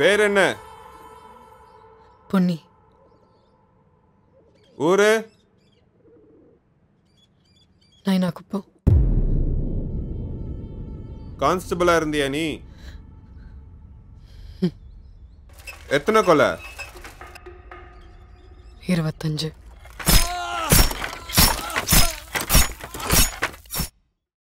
பேர் என்ன பொன்னி ஊரு நைனா குப்பம் கான்ஸ்டபிளா இருந்தியா நீ எத்தனை கொலை இருபத்தஞ்சு